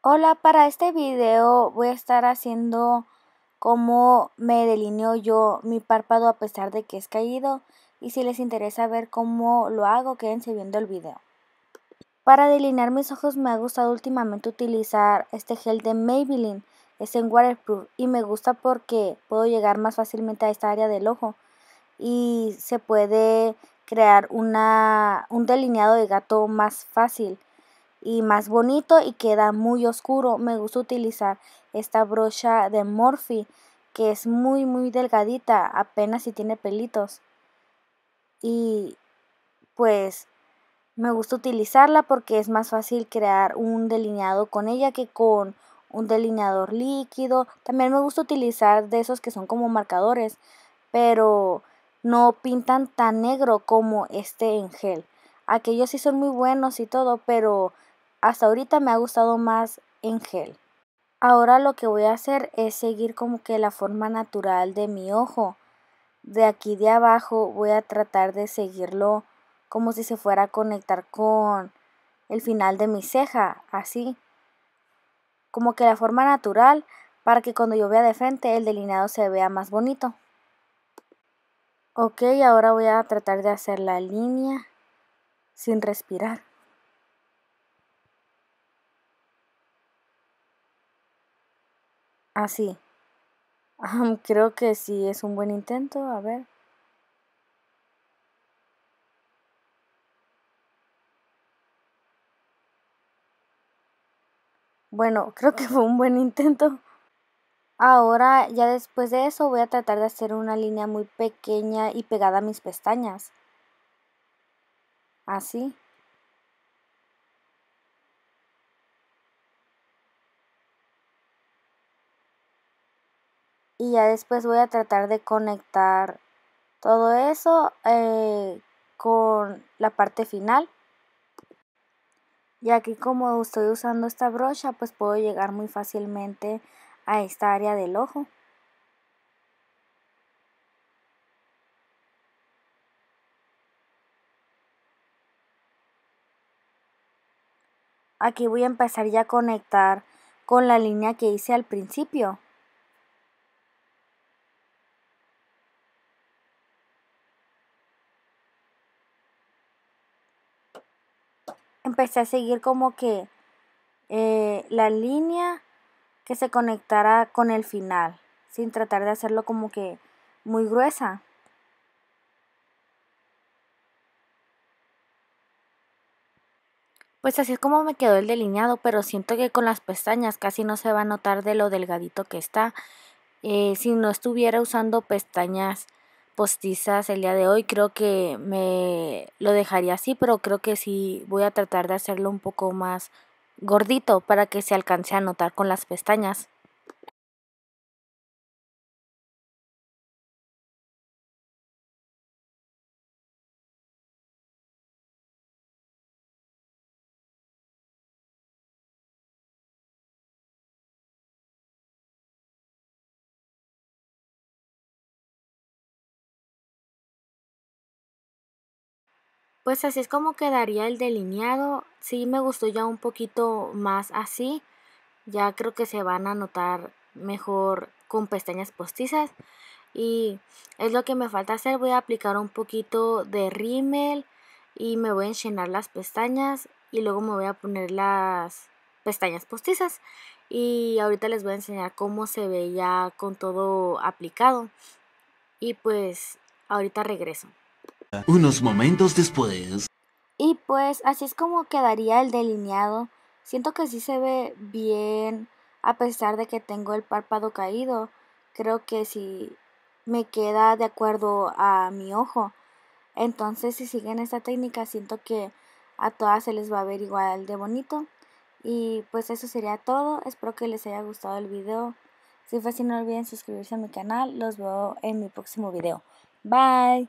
Hola, para este video voy a estar haciendo cómo me delineo yo mi párpado a pesar de que es caído y si les interesa ver cómo lo hago quédense viendo el video. Para delinear mis ojos me ha gustado últimamente utilizar este gel de Maybelline, es en waterproof y me gusta porque puedo llegar más fácilmente a esta área del ojo y se puede crear una, un delineado de gato más fácil y más bonito y queda muy oscuro. Me gusta utilizar esta brocha de Morphe que es muy muy delgadita, apenas si tiene pelitos. Y pues me gusta utilizarla porque es más fácil crear un delineado con ella que con un delineador líquido. También me gusta utilizar de esos que son como marcadores, pero no pintan tan negro como este en gel. Aquellos sí son muy buenos y todo, pero hasta ahorita me ha gustado más en gel. Ahora lo que voy a hacer es seguir como que la forma natural de mi ojo. De aquí de abajo voy a tratar de seguirlo como si se fuera a conectar con el final de mi ceja, así. Como que la forma natural para que cuando yo vea de frente el delineado se vea más bonito. Ok, ahora voy a tratar de hacer la línea sin respirar. Así. Ah, creo que sí es un buen intento. A ver. Bueno, creo que fue un buen intento. Ahora, ya después de eso, voy a tratar de hacer una línea muy pequeña y pegada a mis pestañas. Así. y ya después voy a tratar de conectar todo eso eh, con la parte final. Y aquí como estoy usando esta brocha, pues puedo llegar muy fácilmente a esta área del ojo. Aquí voy a empezar ya a conectar con la línea que hice al principio. empecé a seguir como que eh, la línea que se conectara con el final, sin tratar de hacerlo como que muy gruesa. Pues así es como me quedó el delineado, pero siento que con las pestañas casi no se va a notar de lo delgadito que está. Eh, si no estuviera usando pestañas postizas el día de hoy. Creo que me lo dejaría así, pero creo que sí voy a tratar de hacerlo un poco más gordito para que se alcance a notar con las pestañas. Pues así es como quedaría el delineado. si me gustó ya un poquito más así. Ya creo que se van a notar mejor con pestañas postizas. Y es lo que me falta hacer. Voy a aplicar un poquito de rímel y me voy a enchenar las pestañas y luego me voy a poner las pestañas postizas y ahorita les voy a enseñar cómo se ve ya con todo aplicado y pues ahorita regreso unos momentos después. Y pues así es como quedaría el delineado. Siento que sí se ve bien a pesar de que tengo el párpado caído. Creo que sí me queda de acuerdo a mi ojo. Entonces si siguen esta técnica siento que a todas se les va a ver igual de bonito. Y pues eso sería todo. Espero que les haya gustado el video. Si fue así no olviden suscribirse a mi canal. Los veo en mi próximo video. Bye.